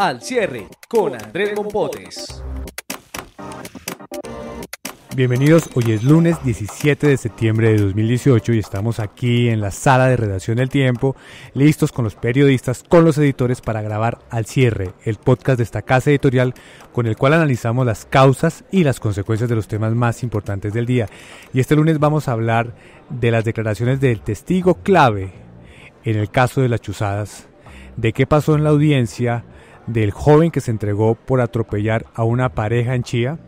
Al cierre con Andrés Mompotes. Bienvenidos, hoy es lunes 17 de septiembre de 2018 y estamos aquí en la sala de redacción del tiempo, listos con los periodistas, con los editores para grabar al cierre el podcast de esta casa editorial con el cual analizamos las causas y las consecuencias de los temas más importantes del día. Y este lunes vamos a hablar de las declaraciones del testigo clave en el caso de las chuzadas, de qué pasó en la audiencia, del joven que se entregó por atropellar a una pareja en Chía,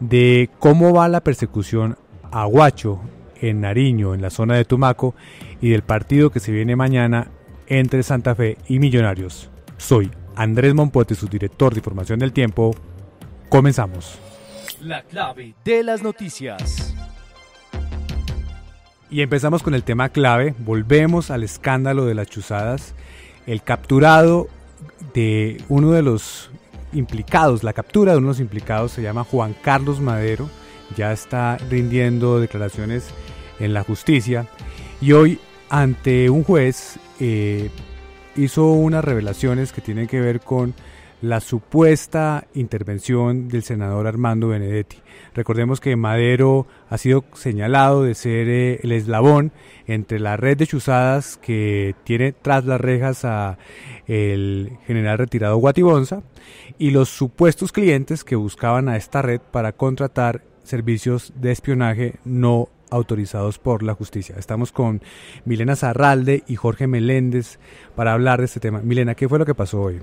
de cómo va la persecución a Huacho en Nariño, en la zona de Tumaco, y del partido que se viene mañana entre Santa Fe y Millonarios. Soy Andrés Monpote, su director de Información del Tiempo. Comenzamos. La clave de las noticias. Y empezamos con el tema clave, volvemos al escándalo de las chuzadas. El capturado de uno de los implicados, la captura de uno de los implicados se llama Juan Carlos Madero, ya está rindiendo declaraciones en la justicia y hoy ante un juez eh, hizo unas revelaciones que tienen que ver con la supuesta intervención del senador Armando Benedetti. Recordemos que Madero ha sido señalado de ser eh, el eslabón entre la red de chuzadas que tiene tras las rejas a el general retirado Guatibonza y los supuestos clientes que buscaban a esta red para contratar servicios de espionaje no autorizados por la justicia. Estamos con Milena Zarralde y Jorge Meléndez para hablar de este tema. Milena, ¿qué fue lo que pasó hoy?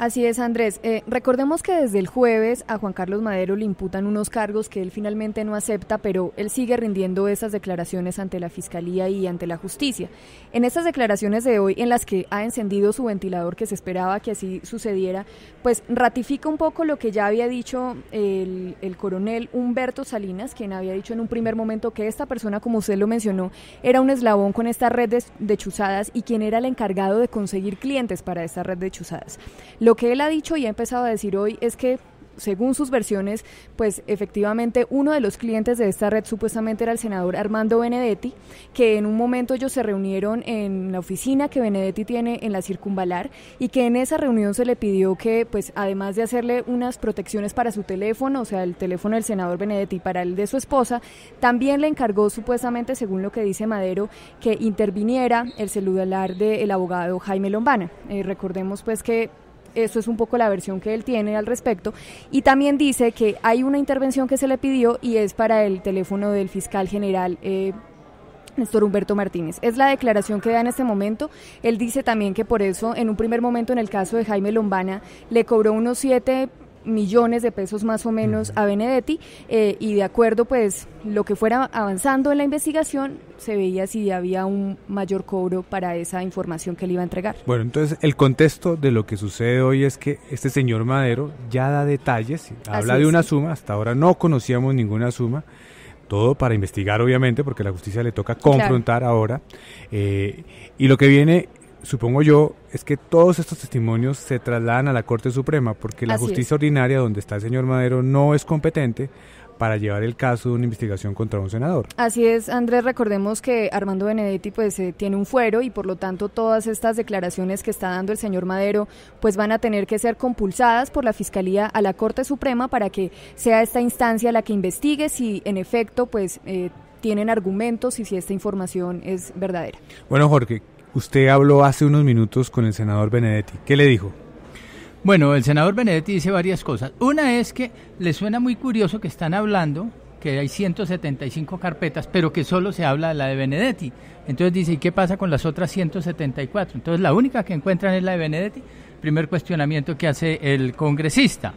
Así es, Andrés. Eh, recordemos que desde el jueves a Juan Carlos Madero le imputan unos cargos que él finalmente no acepta, pero él sigue rindiendo esas declaraciones ante la Fiscalía y ante la justicia. En estas declaraciones de hoy, en las que ha encendido su ventilador que se esperaba que así sucediera, pues ratifica un poco lo que ya había dicho el, coronel Humberto Salinas, quien había dicho en un primer momento que esta persona, como usted lo mencionó, era un eslabón con esta red de, chuzadas y quien era el encargado de conseguir clientes para esta red de chuzadas. Lo que él ha dicho y ha empezado a decir hoy es que según sus versiones, pues efectivamente uno de los clientes de esta red supuestamente era el senador Armando Benedetti, que en un momento ellos se reunieron en la oficina que Benedetti tiene en la circunvalar y que en esa reunión se le pidió que, pues además de hacerle unas protecciones para su teléfono, o sea, el teléfono del senador Benedetti para el de su esposa, también le encargó supuestamente, según lo que dice Madero, que interviniera el celular del abogado Jaime Lombana. Eh, recordemos pues que eso es un poco la versión que él tiene al respecto. Y también dice que hay una intervención que se le pidió y es para el teléfono del fiscal general. Eh, Néstor Humberto Martínez. Es la declaración que da en este momento. Él dice también que por eso, en un primer momento, en el caso de Jaime Lombana, le cobró unos siete millones de pesos más o menos a Benedetti eh, y de acuerdo pues lo que fuera avanzando en la investigación se veía si había un mayor cobro para esa información que le iba a entregar. Bueno, entonces el contexto de lo que sucede hoy es que este señor Madero ya da detalles, habla de una suma, hasta ahora no conocíamos ninguna suma, todo para investigar obviamente porque la justicia le toca confrontar ahora eh, y lo que viene supongo yo, es que todos estos testimonios se trasladan a la Corte Suprema, porque la justicia ordinaria donde está el señor Madero no es competente para llevar el caso de una investigación contra un senador. Así es, Andrés, recordemos que Armando Benedetti pues eh, tiene un fuero y por lo tanto todas estas declaraciones que está dando el señor Madero pues van a tener que ser compulsadas por la Fiscalía a la Corte Suprema para que sea esta instancia la que investigue si en efecto pues... Eh, tienen argumentos y si esta información es verdadera. Bueno, Jorge, Usted habló hace unos minutos con el senador Benedetti. ¿Qué le dijo? Bueno, el senador Benedetti dice varias cosas. Una es que le suena muy curioso que están hablando que hay 175 carpetas, pero que solo se habla de la de Benedetti. Entonces dice, ¿y qué pasa con las otras 174? Entonces la única que encuentran es la de Benedetti. Primer cuestionamiento que hace el congresista.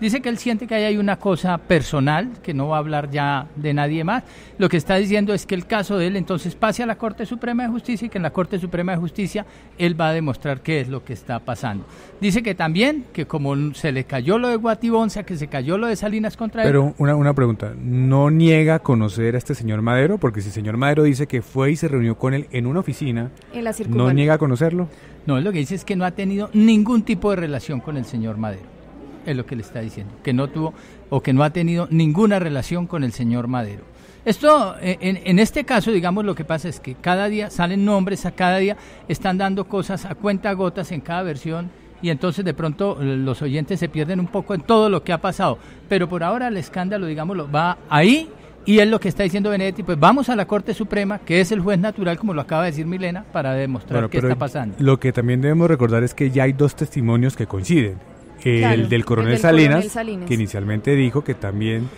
Dice que él siente que ahí hay una cosa personal, que no va a hablar ya de nadie más. Lo que está diciendo es que el caso de él entonces pase a la Corte Suprema de Justicia y que en la Corte Suprema de Justicia él va a demostrar qué es lo que está pasando. Dice que también, que como se le cayó lo de Guatibonza, que se cayó lo de Salinas contra él. Pero una, pregunta, ¿no niega conocer a este señor Madero? Porque si el señor Madero dice que fue y se reunió con él en una oficina, ¿no niega conocerlo? No, lo que dice es que no ha tenido ningún tipo de relación con el señor Madero es lo que le está diciendo, que no tuvo o que no ha tenido ninguna relación con el señor Madero. Esto, eh, en, este caso, digamos, lo que pasa es que cada día salen nombres, a cada día están dando cosas a cuenta gotas en cada versión y entonces de pronto eh, los oyentes se pierden un poco en todo lo que ha pasado. Pero por ahora el escándalo, digámoslo, va ahí y es lo que está diciendo Benetti pues vamos a la Corte Suprema, que es el juez natural, como lo acaba de decir Milena, para demostrar que qué está pasando. Lo que también debemos recordar es que ya hay dos testimonios que coinciden. Eh, el del, coronel, Salinas, que inicialmente dijo que también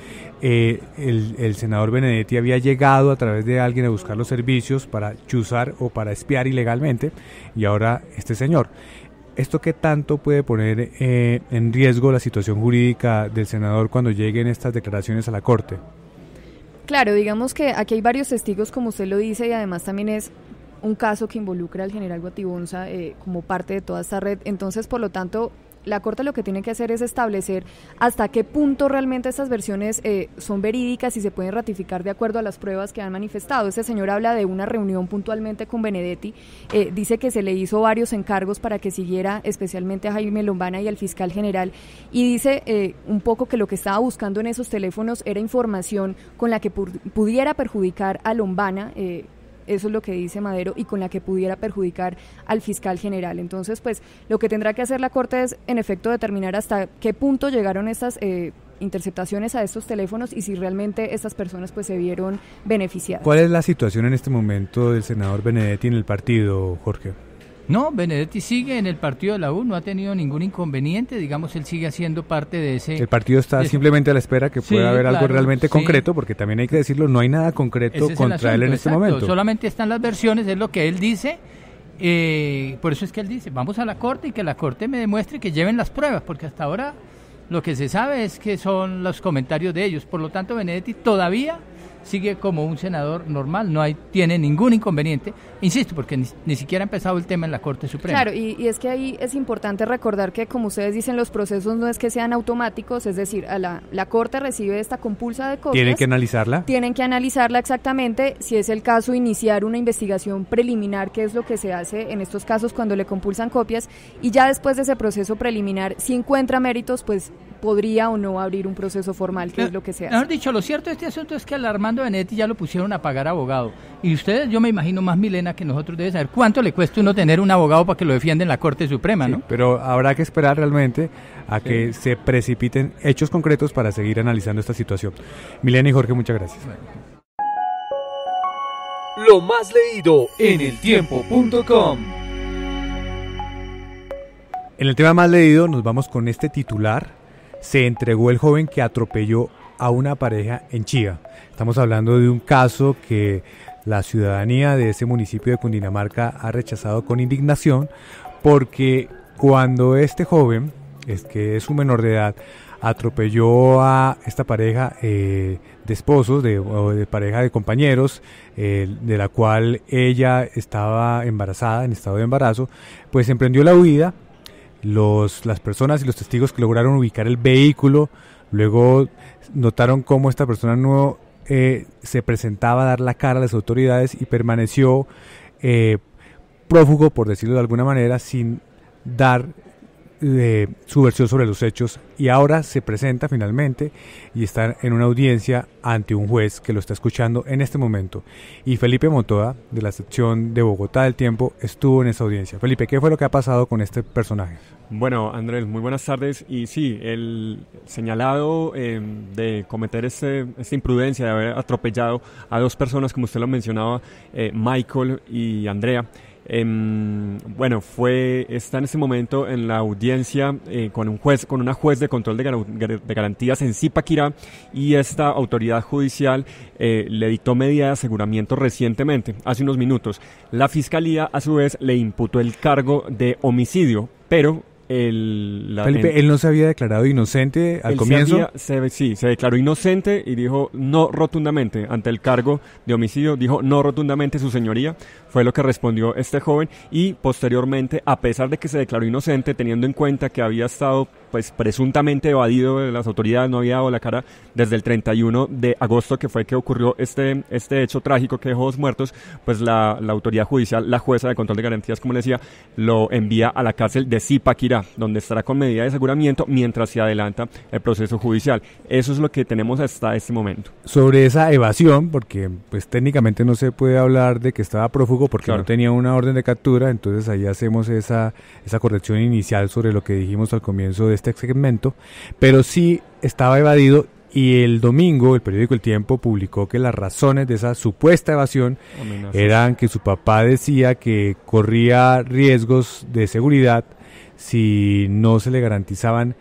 eh, el, senador Benedetti había llegado a través de alguien a buscar los servicios para chuzar o para espiar ilegalmente, y ahora este señor. ¿Esto qué tanto puede poner eh, en riesgo la situación jurídica del senador cuando lleguen estas declaraciones a la Corte? Claro, digamos que aquí hay varios testigos, como usted lo dice, y además también es un caso que involucra al general Guatibonza como parte de toda esta red. Entonces, por lo tanto, la Corte lo que tiene que hacer es establecer hasta qué punto realmente estas versiones eh, son verídicas y se pueden ratificar de acuerdo a las pruebas que han manifestado. Este señor habla de una reunión puntualmente con Benedetti, eh, dice que se le hizo varios encargos para que siguiera especialmente a Jaime Lombana y al fiscal general y dice eh, un poco que lo que estaba buscando en esos teléfonos era información con la que pudiera perjudicar a Lombana eso es lo que dice Madero, y con la que pudiera perjudicar al fiscal general. Entonces, pues lo que tendrá que hacer la Corte es, en efecto, determinar hasta qué punto llegaron estas... Eh, interceptaciones a estos teléfonos y si realmente estas personas pues se vieron beneficiadas. ¿Cuál es la situación en este momento del senador Benedetti en el partido, Jorge? No, Benedetti sigue en el partido de la U, no ha tenido ningún inconveniente, digamos, él sigue haciendo parte de ese... El partido está simplemente a la espera que pueda haber algo realmente concreto, porque también hay que decirlo, no hay nada concreto contra él en este momento. Solamente están las versiones, es lo que él dice, eh, por eso es que él dice, vamos a la corte y que la corte me demuestre que lleven las pruebas, porque hasta ahora lo que se sabe es que son los comentarios de ellos, por lo tanto Benedetti todavía sigue como un senador normal, no hay, tiene ningún inconveniente, insisto, porque ni, siquiera ha empezado el tema en la Corte Suprema. Claro, y, es que ahí es importante recordar que, como ustedes dicen, los procesos no es que sean automáticos, es decir, la, la Corte recibe esta compulsa de copias. ¿Tienen que analizarla? Tienen que analizarla exactamente, si es el caso, iniciar una investigación preliminar, que es lo que se hace en estos casos cuando le compulsan copias, y ya después de ese proceso preliminar, si encuentra méritos, pues podría o no abrir un proceso formal, que es lo que sea. hace. dicho, lo cierto de este asunto es que al Armando Benetti ya lo pusieron a pagar abogado. Y ustedes, yo me imagino más Milena que nosotros, debe saber cuánto le cuesta uno tener un abogado para que lo defienda en la Corte Suprema, Pero habrá que esperar realmente a que se precipiten hechos concretos para seguir analizando esta situación. Milena y Jorge, muchas gracias. Lo más leído en el tiempo.com En el tema más leído nos vamos con este titular se entregó el joven que atropelló a una pareja en Chía. Estamos hablando de un caso que la ciudadanía de ese municipio de Cundinamarca ha rechazado con indignación porque cuando este joven, es que es un menor de edad, atropelló a esta pareja eh, de esposos, de, de pareja de compañeros, eh, de la cual ella estaba embarazada, en estado de embarazo, pues emprendió la huida los, las personas y los testigos que lograron ubicar el vehículo, luego notaron cómo esta persona no eh, se presentaba a dar la cara a las autoridades y permaneció eh, prófugo, por decirlo de alguna manera, sin dar su versión sobre los hechos y ahora se presenta finalmente y está en una audiencia ante un juez que lo está escuchando en este momento. Y Felipe Motoda de la sección de Bogotá del Tiempo, estuvo en esa audiencia. Felipe, ¿qué fue lo que ha pasado con este personaje? Bueno, Andrés, muy buenas tardes. Y sí, el señalado em, de cometer este, esta imprudencia, de haber atropellado a dos personas, como usted lo mencionaba, eh, Michael y Andrea, Em, bueno, fue, está en ese momento en la audiencia eh, con un juez, con una juez de control de, garantías en Zipaquirá y esta autoridad judicial eh, le dictó medida de aseguramiento recientemente, hace unos minutos. La fiscalía, a su vez, le imputó el cargo de homicidio, pero el, la, Felipe, él no se había declarado inocente al comienzo. sí, se declaró inocente y dijo no rotundamente ante el cargo de homicidio, dijo no rotundamente su señoría, fue lo que respondió este joven y posteriormente, a pesar de que se declaró inocente, teniendo en cuenta que había estado pues presuntamente evadido de las autoridades, no había dado la cara desde el 31 de agosto, que fue que ocurrió este, este hecho trágico que dejó dos muertos, pues la, la autoridad judicial, la jueza de control de garantías, como le decía, lo envía a la cárcel de Zipaquirá, donde estará con medida de aseguramiento mientras se adelanta el proceso judicial. Eso es lo que tenemos hasta este momento. Sobre esa evasión, porque pues técnicamente no se puede hablar de que estaba prófugo porque no tenía una orden de captura, entonces ahí hacemos esa, esa corrección inicial sobre lo que dijimos al comienzo de este segmento, pero sí estaba evadido y el domingo el periódico El Tiempo publicó que las razones de esa supuesta evasión eran que su papá decía que corría riesgos de seguridad si no se le garantizaban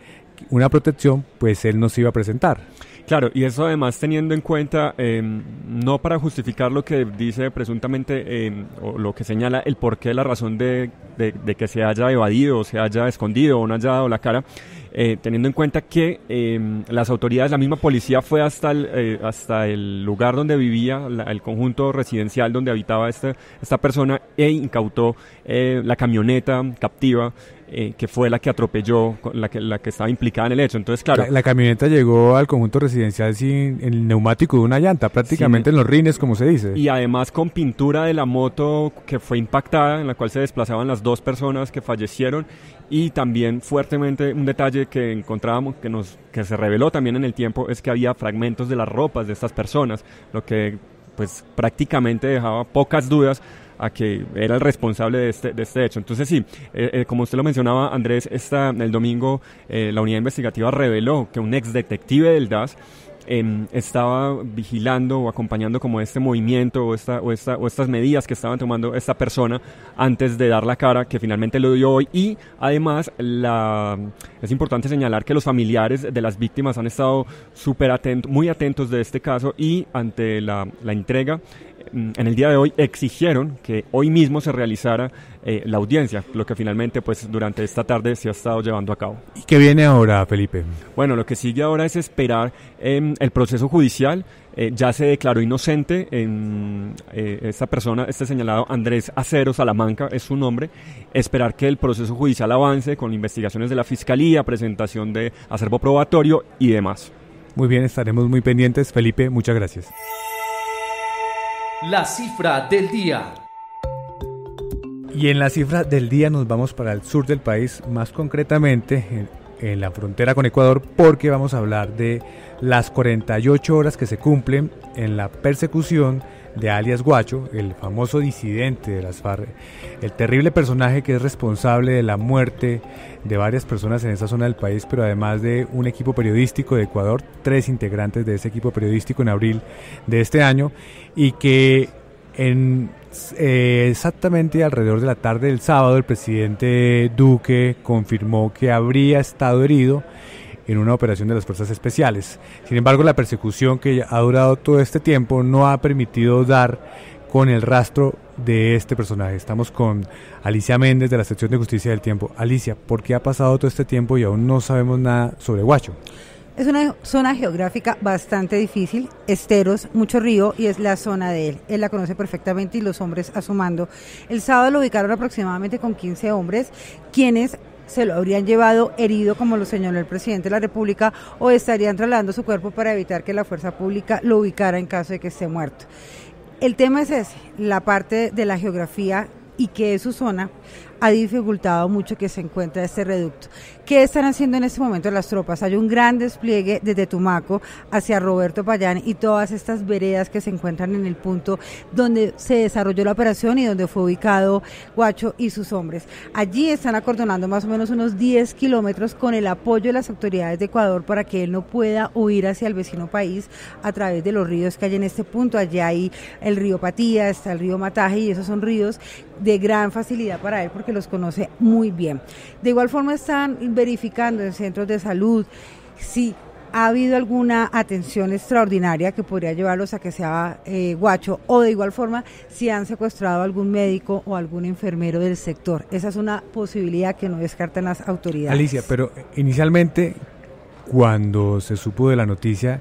una protección, pues él no se iba a presentar. Claro, y eso además teniendo en cuenta, em, no para justificar lo que dice presuntamente em, o lo que señala el porqué, la razón de, que se haya evadido, se haya escondido o no haya dado la cara, eh, teniendo en cuenta que em, las autoridades, la misma policía fue hasta el, eh, hasta el lugar donde vivía, el conjunto residencial donde habitaba esta, esta persona e incautó eh, la camioneta captiva eh, que fue la que atropelló, la que, la que estaba implicada en el hecho. Entonces, claro. La, camioneta llegó al conjunto residencial sin el neumático de una llanta, prácticamente en los rines, como se dice. Y además con pintura de la moto que fue impactada, en la cual se desplazaban las dos personas que fallecieron. Y también fuertemente un detalle que encontrábamos, que, nos, que se reveló también en el tiempo, es que había fragmentos de las ropas de estas personas, lo que pues prácticamente dejaba pocas dudas a que era el responsable de este, este hecho. Entonces sí, eh, eh, como usted lo mencionaba, Andrés, esta, el domingo eh, la unidad investigativa reveló que un ex detective del DAS em, estaba vigilando o acompañando como este movimiento o, esta, o, o estas medidas que estaban tomando esta persona antes de dar la cara, que finalmente lo dio hoy. Y además la, es importante señalar que los familiares de las víctimas han estado súper atentos, muy atentos de este caso y ante la, la entrega Mm, en el día de hoy exigieron que hoy mismo se realizara eh, la audiencia, lo que finalmente pues durante esta tarde se ha estado llevando a cabo. ¿Y qué viene ahora, Felipe? Bueno, lo que sigue ahora es esperar em, el proceso judicial. Eh, ya se declaró inocente eh, esta persona, este señalado Andrés Acero Salamanca es su nombre. Esperar que el proceso judicial avance con investigaciones de la fiscalía, presentación de acervo probatorio y demás. Muy bien, estaremos muy pendientes. Felipe, muchas gracias. La cifra del día. Y en la cifra del día nos vamos para el sur del país, más concretamente en, la frontera con Ecuador, porque vamos a hablar de las 48 horas que se cumplen en la persecución de alias Guacho, el famoso disidente de las FARC, el terrible personaje que es responsable de la muerte de varias personas en esa zona del país, pero además de un equipo periodístico de Ecuador, tres integrantes de ese equipo periodístico en abril de este año, y que en eh, exactamente alrededor de la tarde del sábado el presidente Duque confirmó que habría estado herido en una operación de las fuerzas especiales. Sin embargo, la persecución que ha durado todo este tiempo no ha permitido dar con el rastro de este personaje. Estamos con Alicia Méndez de la sección de Justicia del Tiempo. Alicia, ¿por qué ha pasado todo este tiempo y aún no sabemos nada sobre Guacho? Es una zona geográfica bastante difícil, esteros, mucho río y es la zona de él. Él la conoce perfectamente y los hombres a El sábado lo ubicaron aproximadamente con 15 hombres, quienes se lo habrían llevado herido, como lo señaló el presidente de la República, o estarían trasladando su cuerpo para evitar que la fuerza pública lo ubicara en caso de que esté muerto. El tema es ese, la parte de la geografía y que es su zona ha dificultado mucho que se encuentre este reducto. ¿Qué están haciendo en este momento las tropas? Hay un gran despliegue desde Tumaco hacia Roberto Payán y todas estas veredas que se encuentran en el punto donde se desarrolló la operación y donde fue ubicado Guacho y sus hombres. Allí están acordonando más o menos unos 10 kilómetros con el apoyo de las autoridades de Ecuador para que él no pueda huir hacia el vecino país a través de los ríos que hay en este punto. Allí hay el río Patía, está el río Mataje y esos son ríos de gran facilidad para él que los conoce muy bien. De igual forma están verificando en centros de salud si ha habido alguna atención extraordinaria que podría llevarlos a que sea eh, guacho o de igual forma si han secuestrado a algún médico o algún enfermero del sector. Esa es una posibilidad que no descartan las autoridades. Alicia, pero eh, inicialmente cuando se supo de la noticia,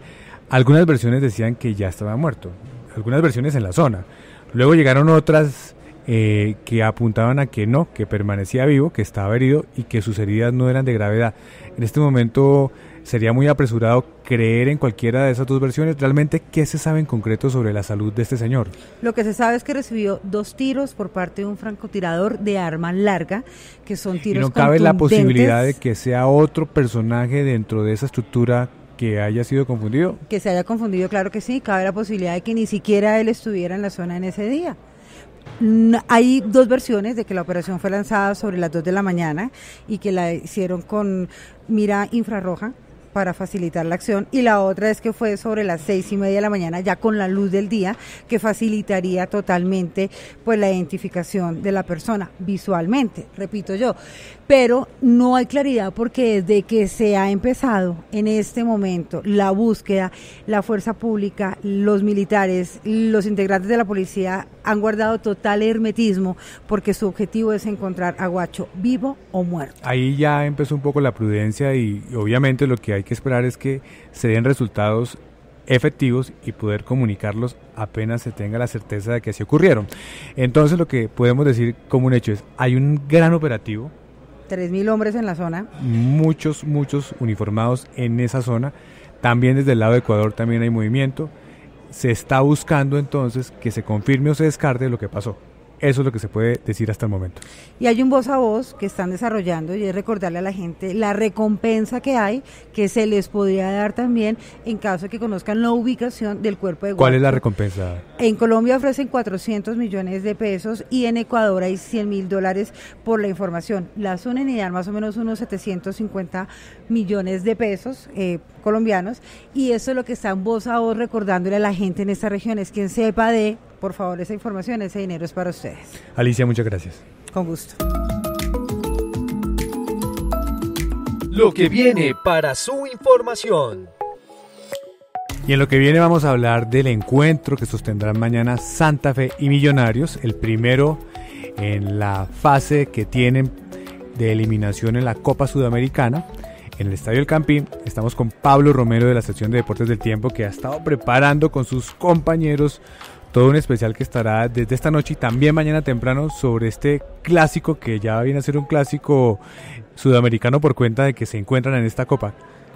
algunas versiones decían que ya estaba muerto, algunas versiones en la zona. Luego llegaron otras eh, que apuntaban a que no, que permanecía vivo, que estaba herido y que sus heridas no eran de gravedad. En este momento sería muy apresurado creer en cualquiera de esas dos versiones. Realmente, ¿qué se sabe en concreto sobre la salud de este señor? Lo que se sabe es que recibió dos tiros por parte de un francotirador de arma larga, que son tiros. no cabe la posibilidad de que sea otro personaje dentro de esa estructura que haya sido confundido. Que se haya confundido, claro que sí. Cabe la posibilidad de que ni siquiera él estuviera en la zona en ese día. Hay dos versiones de que la operación fue lanzada sobre las 2 de la mañana y que la hicieron con mira infrarroja, para facilitar la acción y la otra es que fue sobre las seis y media de la mañana ya con la luz del día que facilitaría totalmente pues la identificación de la persona visualmente, repito yo, pero no hay claridad porque desde que se ha empezado en este momento la búsqueda, la fuerza pública, los militares, los integrantes de la policía han guardado total hermetismo porque su objetivo es encontrar a Guacho vivo o muerto. Ahí ya empezó un poco la prudencia y obviamente lo que hay que esperar es que se den resultados efectivos y poder comunicarlos apenas se tenga la certeza de que se ocurrieron. Entonces lo que podemos decir como un hecho es, hay un gran operativo. 3.000 hombres en la zona. Muchos, muchos uniformados en esa zona. También desde el lado de Ecuador también hay movimiento. Se está buscando entonces que se confirme o se descarte lo que pasó. Eso es lo que se puede decir hasta el momento. Y hay un voz a voz que están desarrollando y es recordarle a la gente la recompensa que hay, que se les podría dar también en caso de que conozcan la ubicación del cuerpo de ¿Cuál es la recompensa? En Colombia ofrecen 400 millones de pesos y en Ecuador hay 100 mil dólares por la información. Las unen y dan más o menos unos 750 millones de pesos eh, colombianos y eso es lo que están voz a voz recordándole a la gente en esta región, es Quien sepa de por favor, esa información, ese dinero es para ustedes. Alicia, muchas gracias. Con gusto. Lo que viene para su información. Y en lo que viene vamos a hablar del encuentro que sostendrán mañana Santa Fe y Millonarios, el primero en la fase que tienen de eliminación en la Copa Sudamericana. En el Estadio El Campín estamos con Pablo Romero de la sección de Deportes del Tiempo que ha estado preparando con sus compañeros todo un especial que estará desde esta noche y también mañana temprano sobre este clásico que ya viene a ser un clásico sudamericano por cuenta de que se encuentran en esta copa.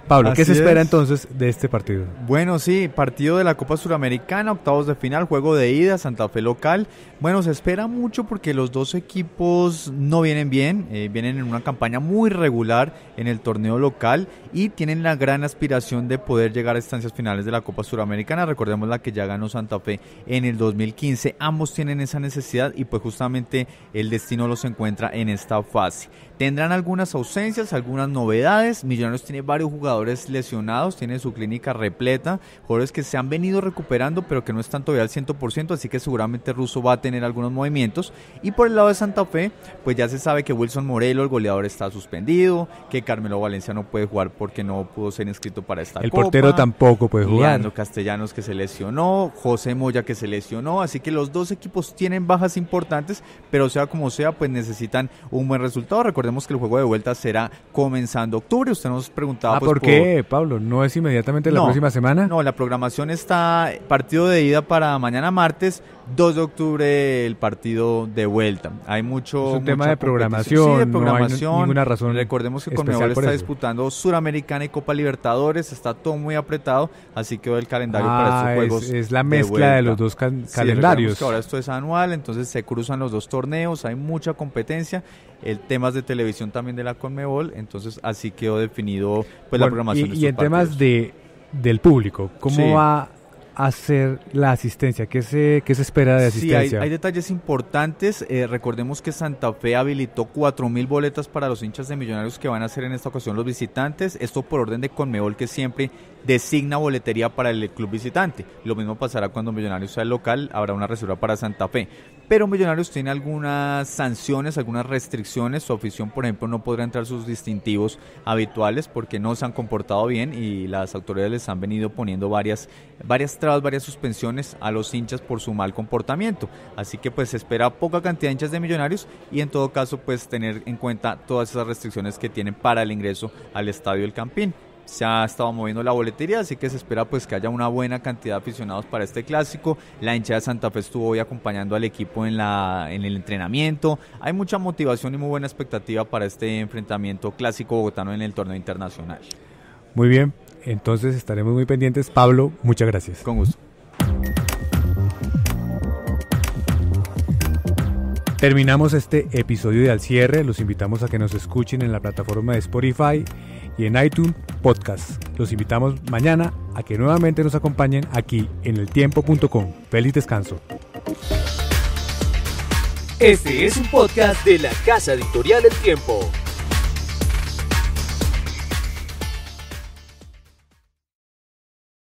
Pablo, ¿qué se espera entonces de este partido? Bueno, sí, partido de la Copa Suramericana, octavos de final, juego de ida, Santa Fe local. Bueno, se espera mucho porque los dos equipos no vienen bien, eh, vienen en una campaña muy regular en el torneo local y tienen la gran aspiración de poder llegar a estancias finales de la Copa Suramericana. Recordemos la que ya ganó Santa Fe en el 2015. Ambos tienen esa necesidad y pues justamente el destino los encuentra en esta fase. Tendrán algunas ausencias, algunas novedades. Millonarios tiene varios jugadores lesionados, tiene su clínica repleta, jugadores que se han venido recuperando, pero que no están todavía al 100%, así que seguramente Russo va a tener algunos movimientos. Y por el lado de Santa Fe, pues ya se sabe que Wilson Morelo, el goleador, está suspendido, que Carmelo Valencia no puede jugar porque no pudo ser inscrito para esta el Copa. El portero tampoco puede jugar. Leandro Castellanos que se lesionó, José Moya que se lesionó, así que los dos equipos tienen bajas importantes, pero sea como sea, pues necesitan un buen resultado. Recordemos que el juego de vuelta será comenzando octubre. Usted nos preguntaba. Ah, pues, ¿por qué, Pablo? ¿No es inmediatamente la próxima semana? No, la programación está partido de ida para mañana martes, 2 de octubre el partido de vuelta. Hay mucho... Es un tema de programación. No razón Recordemos que Conmebol está disputando Suramericana y Copa Libertadores. Está todo muy apretado, así quedó el calendario para estos ah, juegos. Es, la mezcla de, los dos calendarios. ahora esto es anual, entonces se cruzan los dos torneos, hay mucha competencia. El temas de televisión también de la Conmebol, entonces así quedó definido pues la programación. Y, en temas de del público, ¿cómo va hacer la asistencia? ¿Qué se, qué se espera de asistencia? Sí, hay, detalles importantes. Eh, recordemos que Santa Fe habilitó 4.000 boletas para los hinchas de Millonarios que van a ser en esta ocasión los visitantes. Esto por orden de Conmebol que siempre designa boletería para el club visitante. Lo mismo pasará cuando Millonarios sea el local, habrá una reserva para Santa Fe. Pero Millonarios tiene algunas sanciones, algunas restricciones. Su afición, por ejemplo, no podrá entrar sus distintivos habituales porque no se han comportado bien y las autoridades les han venido poniendo varias, varias trabas, varias suspensiones a los hinchas por su mal comportamiento. Así que pues se espera poca cantidad de hinchas de Millonarios y en todo caso pues tener en cuenta todas esas restricciones que tienen para el ingreso al Estadio El Campín se ha estado moviendo la boletería, así que se espera pues que haya una buena cantidad de aficionados para este clásico. La hinchada de Santa Fe estuvo hoy acompañando al equipo en, la, en el entrenamiento. Hay mucha motivación y muy buena expectativa para este enfrentamiento clásico bogotano en el torneo internacional. Muy bien, entonces estaremos muy pendientes. Pablo, muchas gracias. Con gusto. Terminamos este episodio de Al Cierre. Los invitamos a que nos escuchen en la plataforma de Spotify y en iTunes Podcast. Los invitamos mañana a que nuevamente nos acompañen aquí en eltiempo.com. Feliz descanso. Este es un podcast de la Casa Editorial El Tiempo.